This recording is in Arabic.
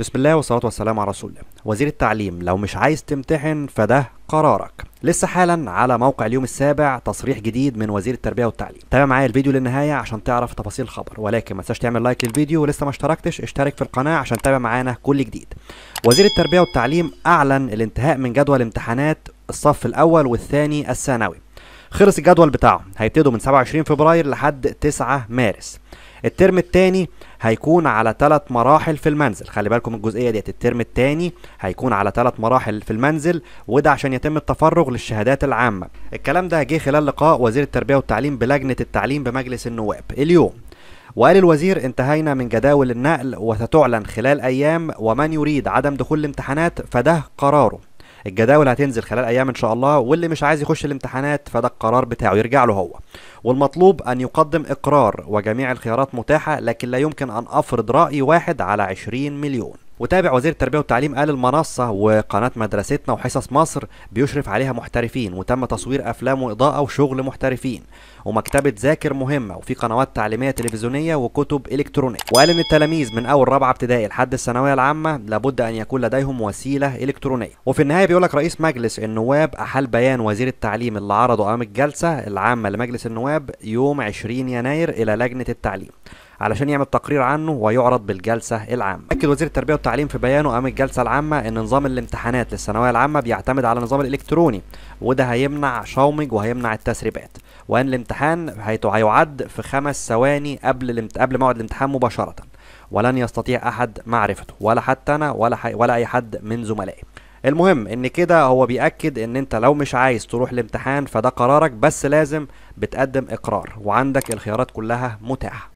بسم الله والصلاة والسلام على رسول الله وزير التعليم لو مش عايز تمتحن فده قرارك لسه حالا على موقع اليوم السابع تصريح جديد من وزير التربيه والتعليم تابع معايا الفيديو للنهايه عشان تعرف تفاصيل الخبر ولكن ما تنساش تعمل لايك للفيديو ولسه ما اشتركتش اشترك في القناه عشان تتابع معانا كل جديد وزير التربيه والتعليم اعلن الانتهاء من جدول امتحانات الصف الاول والثاني الثانوي خلص الجدول بتاعه هيبتدوا من 27 فبراير لحد 9 مارس الترم الثاني هيكون على ثلاث مراحل في المنزل خلي بالكم الجزئيه ديت الترم الثاني هيكون على ثلاث مراحل في المنزل وده عشان يتم التفرغ للشهادات العامه الكلام ده جه خلال لقاء وزير التربيه والتعليم بلجنه التعليم بمجلس النواب اليوم وقال الوزير انتهينا من جداول النقل وستعلن خلال ايام ومن يريد عدم دخول الامتحانات فده قراره الجداول هتنزل خلال ايام ان شاء الله واللي مش عايز يخش الامتحانات فده القرار بتاعه يرجع له هو والمطلوب أن يقدم إقرار وجميع الخيارات متاحة لكن لا يمكن أن أفرض رأي واحد على 20 مليون وتابع وزير التربية والتعليم قال المنصة وقناة مدرستنا وحصص مصر بيشرف عليها محترفين وتم تصوير أفلام وإضاءة وشغل محترفين ومكتبة ذاكر مهمة وفي قنوات تعليمية تلفزيونية وكتب إلكترونية وقال إن التلاميذ من أول رابعة ابتدائي لحد الثانوية العامة لابد أن يكون لديهم وسيلة إلكترونية وفي النهاية بيقول لك رئيس مجلس النواب أحال بيان وزير التعليم اللي عرضه أمام الجلسة العامة لمجلس النواب يوم 20 يناير إلى لجنة التعليم علشان يعمل تقرير عنه ويعرض بالجلسة العامة أكد وزير التربية والتعليم في بيانه أمام الجلسة العامة أن نظام الامتحانات للثانوية العامة بيعتمد على نظام الإلكتروني وده هيمنع شومج وهيمنع التسريبات وأن الامتحان هيعد في خمس ثواني قبل قبل موعد الامتحان مباشرة ولن يستطيع أحد معرفته ولا حتى أنا ولا, حي... ولا أي حد من زملائي المهم ان كده هو بيأكد ان انت لو مش عايز تروح الامتحان فده قرارك بس لازم بتقدم اقرار وعندك الخيارات كلها متاحه